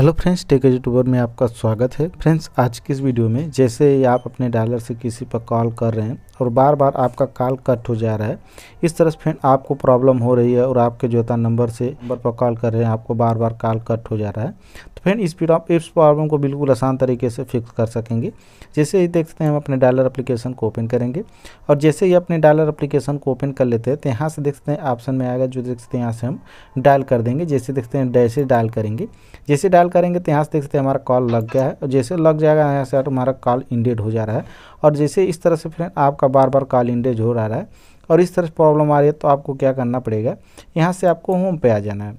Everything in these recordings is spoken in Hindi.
हेलो फ्रेंड्स टेक यूट्यूबर में आपका स्वागत है फ्रेंड्स आज की इस वीडियो में जैसे आप अपने डायलर से किसी पर कॉल कर रहे हैं और बार बार आपका कॉल कट हो जा रहा है इस तरह से फ्रेंड आपको प्रॉब्लम हो रही है और आपके जो था नंबर से नंबर पर कॉल कर रहे हैं आपको बार बार कॉल कट हो जा रहा है तो फ्रेंड इस ऑफ इस प्रॉब्लम को बिल्कुल आसान तरीके से फिक्स कर सकेंगे जैसे ही देखते हैं हम अपने डायलर एप्लीकेशन को ओपन करेंगे और जैसे ही अपने डायलर एप्लीकेशन को ओपन कर लेते हैं तो यहाँ से देखते हैं ऑप्शन में आएगा जो देखते हैं यहाँ से हम डायल कर देंगे जैसे देखते हैं जैसे डायल करेंगे जैसे डायल करेंगे तो यहाँ से देखते हैं हमारा कॉल लग गया है और जैसे लग जाएगा यहाँ से हमारा कॉल इंडेड हो जा रहा है और जैसे इस तरह से फ्रेंड आपका बार बार कॉल इंडेज हो रहा है और इस तरह से प्रॉब्लम आ रही है तो आपको क्या करना पड़ेगा यहाँ से आपको होम पे आ जाना है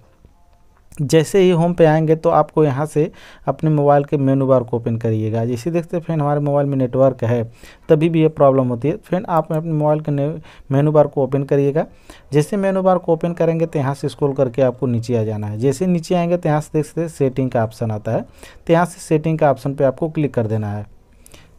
जैसे ही होम पे आएंगे तो आपको यहाँ से अपने मोबाइल के मेनू बार को ओपन करिएगा जैसे देखते हैं फ्रेंड हमारे मोबाइल में नेटवर्क है तभी भी ये प्रॉब्लम होती है फ्रेंड आप अपने मोबाइल के मेनू बार को ओपन करिएगा जैसे मेनू बार को ओपन करेंगे तो यहाँ से स्क्रॉल करके आपको नीचे आ जाना है जैसे नीचे आएंगे तो यहाँ से देखते सेटिंग का ऑप्शन आता है तो यहाँ से सेटिंग का ऑप्शन पर आपको क्लिक कर देना है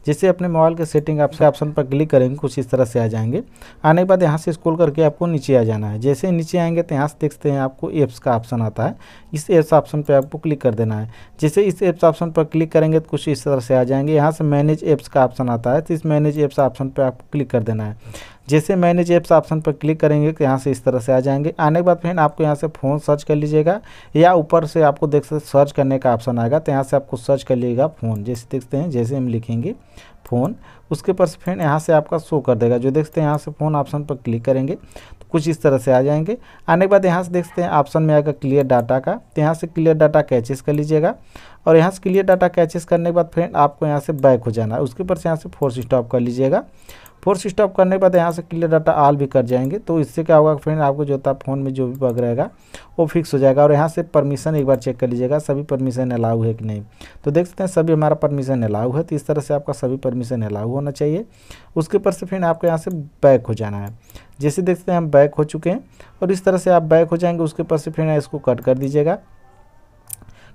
जिससे अपने मोबाइल के सेटिंग आपसे ऑप्शन पर क्लिक करेंगे कुछ इस तरह से आ जाएंगे आने के बाद यहाँ से स्क्रॉल करके आपको नीचे आ जाना है जैसे नीचे आएंगे तो यहाँ से देखते हैं आपको एप्स का ऑप्शन आता है इस एप्स ऑप्शन पर आपको क्लिक कर देना है जैसे इस एप्स ऑप्शन पर क्लिक करेंगे तो कुछ इस तरह से आ जाएंगे यहाँ से मैनेज एप्स का ऑप्शन आता है तो इस मैनेज एप्स ऑप्शन पर आपको क्लिक कर देना है जैसे मैनेज ऐप्स ऑप्शन पर क्लिक करेंगे तो यहाँ से इस तरह से आ जाएंगे आने के बाद फिर आपको यहाँ से फ़ोन सर्च कर लीजिएगा या ऊपर से आपको देख सकते सर्च करने का ऑप्शन आएगा तो यहाँ से आपको सर्च कर लीजिएगा फ़ोन जैसे देखते हैं जैसे हम लिखेंगे फ़ोन उसके ऊपर फिर यहाँ से आपका शो कर देगा जो देखते हैं यहाँ से फ़ोन ऑप्शन पर क्लिक करेंगे तो कुछ इस तरह से आ जाएंगे आने के बाद यहाँ से देखते हैं ऑप्शन में आएगा क्लियर डाटा का तो यहाँ से क्लियर डाटा कैचेस कर लीजिएगा और यहाँ से क्लियर डाटा कैचेस करने के बाद फिर आपको यहाँ से बैक हो जाना है उसके पर से यहाँ से फोर्स स्टॉप कर लीजिएगा फोर्स स्टॉप करने के बाद यहाँ से क्लियर डाटा आल भी कर जाएंगे तो इससे क्या होगा फ्रेंड आपको जो था फ़ोन में जो भी बग रहेगा वो फिक्स हो जाएगा और यहाँ से परमिशन एक बार चेक कर लीजिएगा सभी परमिशन अलाउ है कि नहीं तो देख सकते हैं सभी हमारा परमिशन अलाउ है तो इस तरह से आपका सभी परमिशन अलाउ होना चाहिए उसके ऊपर से फ्रेंड आपको यहाँ से बैक हो जाना है जैसे देख सकते हैं हम बैक हो चुके हैं और इस तरह से आप बैक हो जाएंगे उसके ऊपर से फ्रेंड इसको कट कर दीजिएगा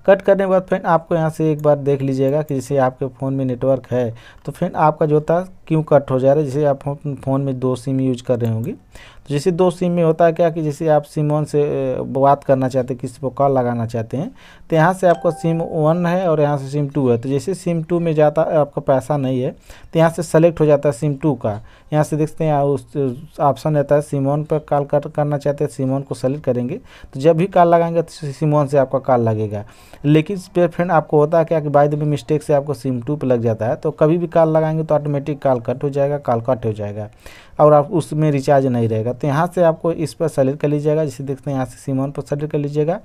कट करने के बाद फ्रेंड आपको यहाँ से एक बार देख लीजिएगा कि जैसे आपके फ़ोन में नेटवर्क है तो फ्रेंड आपका जो था क्यों कट हो जा रहा है जैसे आप फ़ोन में दो सिम यूज कर रहे होंगे तो जैसे दो सिम में होता है क्या कि जैसे आप सिम वन से बात करना चाहते हैं किसी को कॉल लगाना चाहते हैं तो यहाँ से आपका सिम वन है और यहाँ से सिम टू है तो जैसे सिम टू में जाता आपका पैसा नहीं है तो यहाँ से सेलेक्ट हो जाता है सिम टू का यहाँ से देखते हैं उस ऑप्शन रहता है सिम वन पर कॉल कर, करना चाहते हैं सिम वन को सेलेक्ट करेंगे तो जब भी कॉल लगाएंगे तो सिम वन से आपका कॉल लगेगा लेकिन पे फ्रेंड आपको होता है क्या कि बाई द मिस्टेक से आपको सिम टू पर लग जाता है तो कभी भी कॉल लगाएंगे तो ऑटोमेटिक कॉल कॉल कट हो जाएगा कॉल कट हो जाएगा और आप उसमें रिचार्ज नहीं रहेगा तो यहाँ से आपको इस पर सेलेक्ट कर लीजिएगा जैसे देखते हैं यहाँ से सीमोन पर सेलेक्ट कर लीजिएगा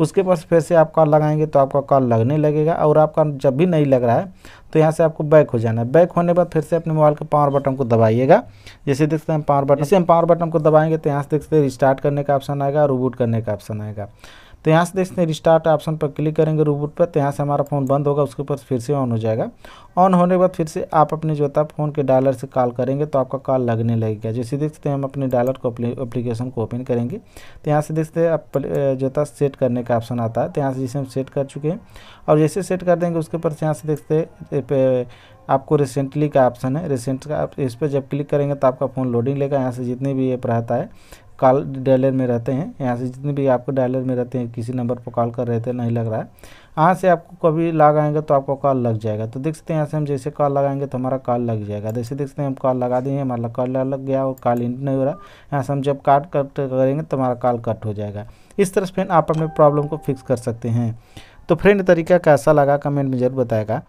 उसके पास फिर से आप कॉल लगाएंगे तो आपका कॉल लगने लगेगा और आपका जब भी नहीं लग रहा है तो यहाँ से आपको बैक हो जाना है बैक होने बाद फिर से अपने मोबाइल के पावर बटन को दबाइएगा जैसे देखते हैं पावर बटन जैसे हम पावर बटन को दबाएंगे तो यहाँ से देखते हैं रिस्टार्ट करने का ऑप्शन आएगा और रिबूट करने का ऑप्शन आएगा तो यहाँ से देखते हैं रिस्टार्ट ऑप्शन पर क्लिक करेंगे रूबूट पर तो यहाँ से हमारा फ़ोन बंद होगा उसके ऊपर फिर से ऑन हो जाएगा ऑन होने के बाद फिर से आप अपने जो था फ़ोन के डायलर से कॉल करेंगे तो आपका कॉल लगने लगेगा जैसे देखते हैं हम अपने डायलर को अप्लीकेशन को ओपन करेंगे तो यहाँ से देखते हैं जो था सेट करने का ऑप्शन आता है तो यहाँ से जिसे हम सेट कर चुके हैं और जैसे सेट कर देंगे उसके ऊपर से यहाँ से देखते आपको रिसेंटली का ऑप्शन है रिसेंट का इस पर जब क्लिक करेंगे तो आपका फ़ोन लोडिंग लेगा यहाँ से जितने भी ऐप रहता है कॉल डायलर में रहते हैं यहाँ से जितने भी आपको डायलर में रहते हैं किसी नंबर पर कॉल कर रहे थे नहीं लग रहा है यहाँ से आपको कभी लगाएंगे तो आपको कॉल लग जाएगा तो देख सकते हैं यहाँ से हम जैसे कॉल लगाएंगे तो हमारा कॉल लग जाएगा जैसे देख सकते हैं हम कॉल लगा दिए हमारा कॉल लग गया और कॉल इंट नहीं हो रहा यहाँ से हम जब कार्ड कट करेंगे तो हमारा कॉल कट हो जाएगा इस तरह से फ्रेंड आप अपने प्रॉब्लम को फिक्स कर सकते हैं तो फ्रेंड तरीका कैसा लगा कमेंट में जरूर बताएगा